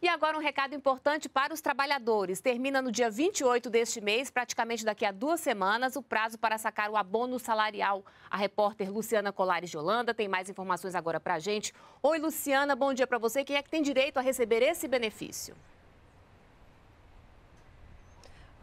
E agora um recado importante para os trabalhadores. Termina no dia 28 deste mês, praticamente daqui a duas semanas, o prazo para sacar o abono salarial. A repórter Luciana Colares de Holanda tem mais informações agora para a gente. Oi, Luciana, bom dia para você. Quem é que tem direito a receber esse benefício?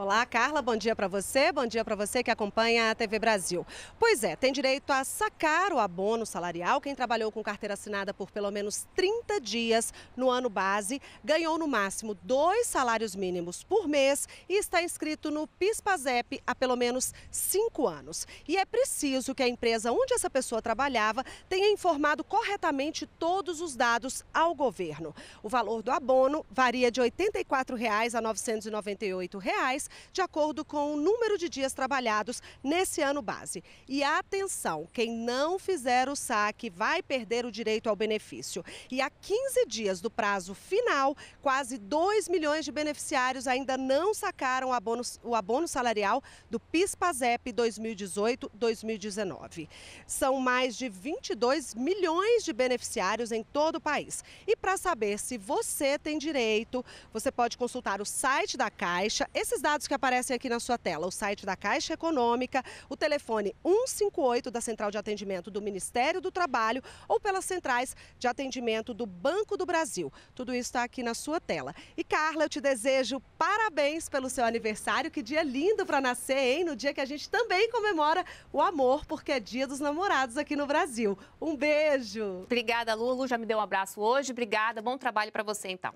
Olá, Carla. Bom dia para você. Bom dia para você que acompanha a TV Brasil. Pois é, tem direito a sacar o abono salarial. Quem trabalhou com carteira assinada por pelo menos 30 dias no ano base ganhou no máximo dois salários mínimos por mês e está inscrito no PIS/PASEP há pelo menos cinco anos. E é preciso que a empresa onde essa pessoa trabalhava tenha informado corretamente todos os dados ao governo. O valor do abono varia de R$ 84 reais a R$ 998. Reais, de acordo com o número de dias trabalhados nesse ano base. E atenção, quem não fizer o saque vai perder o direito ao benefício. E há 15 dias do prazo final, quase 2 milhões de beneficiários ainda não sacaram o abono, o abono salarial do PIS-PASEP 2018-2019. São mais de 22 milhões de beneficiários em todo o país. E para saber se você tem direito, você pode consultar o site da Caixa. Esses dados dados que aparecem aqui na sua tela: o site da Caixa Econômica, o telefone 158 da Central de Atendimento do Ministério do Trabalho ou pelas centrais de atendimento do Banco do Brasil. Tudo isso está aqui na sua tela. E Carla, eu te desejo parabéns pelo seu aniversário. Que dia lindo para nascer, hein? No dia que a gente também comemora o amor, porque é Dia dos Namorados aqui no Brasil. Um beijo. Obrigada, Lulu. Já me deu um abraço hoje. Obrigada. Bom trabalho para você, então.